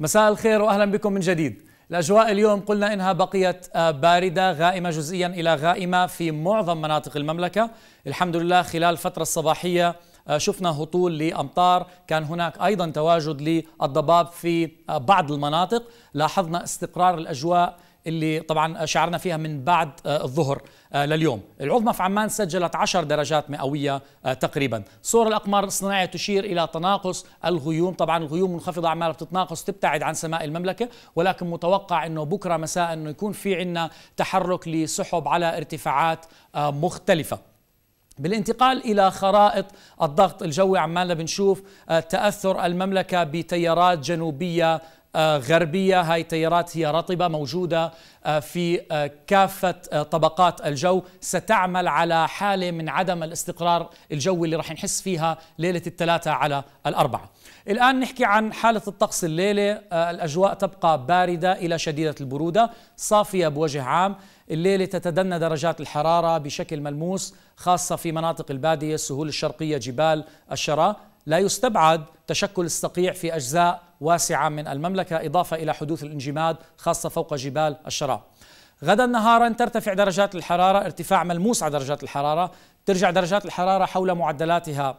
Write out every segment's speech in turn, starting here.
مساء الخير واهلا بكم من جديد. الاجواء اليوم قلنا انها بقيت آه، بارده غائمه جزئيا الى غائمه في معظم مناطق المملكه، الحمد لله خلال الفتره الصباحيه آه، شفنا هطول لامطار، كان هناك ايضا تواجد للضباب في آه، بعض المناطق، لاحظنا استقرار الاجواء اللي طبعا شعرنا فيها من بعد آه، الظهر آه، لليوم العظمى في عمان سجلت 10 درجات مئوية آه، تقريبا صور الأقمار الصناعية تشير إلى تناقص الغيوم طبعا الغيوم منخفضة عمالة بتتناقص تبتعد عن سماء المملكة ولكن متوقع أنه بكرة مساء أنه يكون في عنا تحرك لسحب على ارتفاعات مختلفة بالانتقال الى خرائط الضغط الجوي عمالنا بنشوف تاثر المملكه بتيارات جنوبيه آه، غربية هاي التيارات هي رطبة موجودة آه، في آه، كافة طبقات الجو ستعمل على حالة من عدم الاستقرار الجوي اللي راح نحس فيها ليلة الثلاثة على الأربعة الآن نحكي عن حالة الطقس الليلة الأجواء تبقى باردة إلى شديدة البرودة صافية بوجه عام الليلة تتدنى درجات الحرارة بشكل ملموس خاصة في مناطق البادية السهول الشرقية جبال الشراء لا يستبعد تشكل الصقيع في أجزاء واسعة من المملكة إضافة إلى حدوث الانجماد خاصة فوق جبال الشراء غدا نهارا ترتفع درجات الحرارة ارتفاع ملموس على درجات الحرارة ترجع درجات الحرارة حول معدلاتها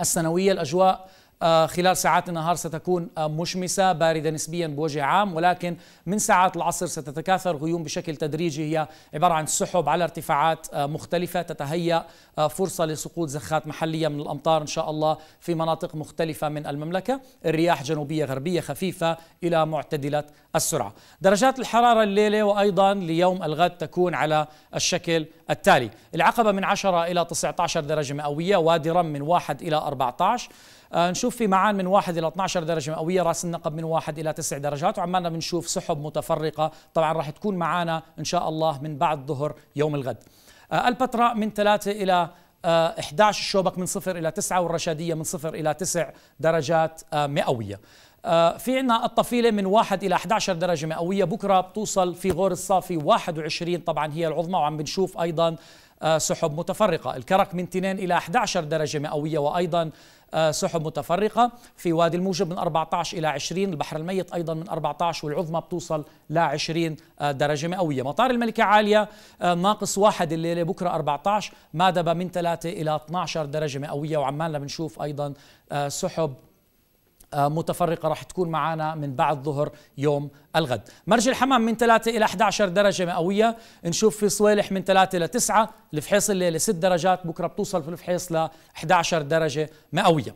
السنوية الأجواء آه، خلال ساعات النهار ستكون آه، مشمسة باردة نسبيا بوجه عام ولكن من ساعات العصر ستتكاثر غيوم بشكل تدريجي هي عبارة عن سحب على ارتفاعات آه، مختلفة تتهيأ فرصة لسقوط زخات محلية من الأمطار إن شاء الله في مناطق مختلفة من المملكة الرياح جنوبية غربية خفيفة إلى معتدلة السرعة درجات الحرارة الليلة وأيضا ليوم الغد تكون على الشكل التالي العقبة من 10 إلى 19 درجة مئوية وادرا من 1 إلى 14 آه، نشوف في معان من 1 إلى 12 درجة مئوية راس النقب من 1 إلى 9 درجات وعمالنا بنشوف سحب متفرقة طبعا راح تكون معانا إن شاء الله من بعد ظهر يوم الغد آه، البتراء من 3 إلى 11 آه، الشوبك من 0 إلى 9 والرشادية من 0 إلى 9 درجات مئوية في عنا الطفيلة من 1 إلى 11 درجة مئوية بكرة بتوصل في غور الصافي 21 طبعا هي العظمى وعم بنشوف أيضا آه، سحب متفرقة الكرك من 2 إلى 11 درجة مئوية وأيضا آه، سحب متفرقة في وادي الموجب من 14 إلى 20 البحر الميت أيضا من 14 والعظمى بتوصل ل 20 آه، درجة مئوية مطار الملكة عالية ناقص واحد الليلة بكرة 14 مادبة من 3 إلى 12 درجة مئوية وعمالنا بنشوف أيضا سحب آه، متفرقة راح تكون معنا من بعد ظهر يوم الغد مرج الحمام من 3 إلى 11 درجة مئوية نشوف في صويلح من 3 إلى 9 الفحيص الليلة 6 درجات بكرة بتوصل في الفحيص ل 11 درجة مئوية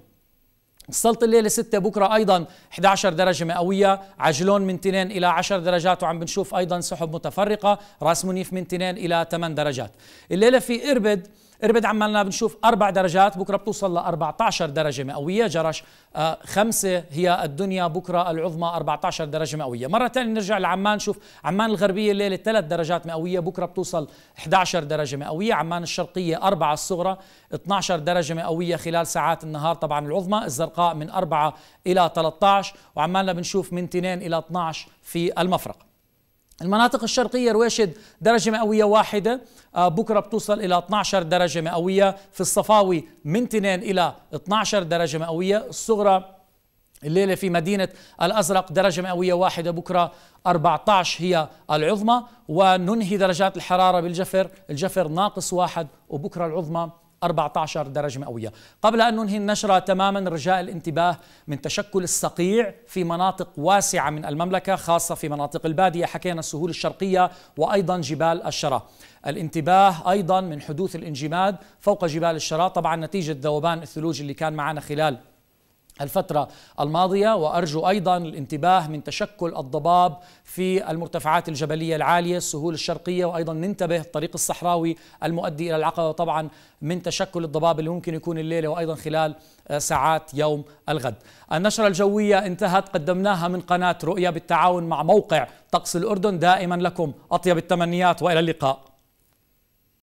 السلط الليلة 6 بكرة أيضا 11 درجة مئوية عجلون من 2 إلى 10 درجات وعم بنشوف أيضا سحب متفرقة راس منيف من 2 إلى 8 درجات الليلة في إربد اربد عمالنا بنشوف أربع درجات بكرة بتوصل ل 14 درجة مئوية جرش آه خمسة هي الدنيا بكرة العظمى 14 درجة مئوية مرة ثانية نرجع لعمان نشوف عمان الغربية الليلة ثلاث درجات مئوية بكرة بتوصل 11 درجة مئوية عمان الشرقية اربعه الصغرى 12 درجة مئوية خلال ساعات النهار طبعا العظمى الزرقاء من 4 إلى 13 وعمالنا بنشوف من 2 إلى 12 في المفرق المناطق الشرقية رويشد درجة مئوية واحدة آه، بكرة بتوصل إلى 12 درجة مئوية في الصفاوي من 2 إلى 12 درجة مئوية الصغرى الليلة في مدينة الأزرق درجة مئوية واحدة بكرة 14 هي العظمى وننهي درجات الحرارة بالجفر الجفر ناقص واحد وبكرة العظمى 14 درجة مئوية قبل أن ننهي النشرة تماما رجاء الانتباه من تشكل الصقيع في مناطق واسعة من المملكة خاصة في مناطق البادية حكينا السهول الشرقية وأيضا جبال الشرى الانتباه أيضا من حدوث الانجماد فوق جبال الشرى طبعا نتيجة ذوبان الثلوج اللي كان معنا خلال الفترة الماضية وأرجو أيضا الانتباه من تشكل الضباب في المرتفعات الجبلية العالية السهول الشرقية وأيضا ننتبه الطريق الصحراوي المؤدي إلى العقبة وطبعا من تشكل الضباب اللي ممكن يكون الليلة وأيضا خلال آه، ساعات يوم الغد النشرة الجوية انتهت قدمناها من قناة رؤية بالتعاون مع موقع طقس الأردن دائما لكم أطيب التمنيات وإلى اللقاء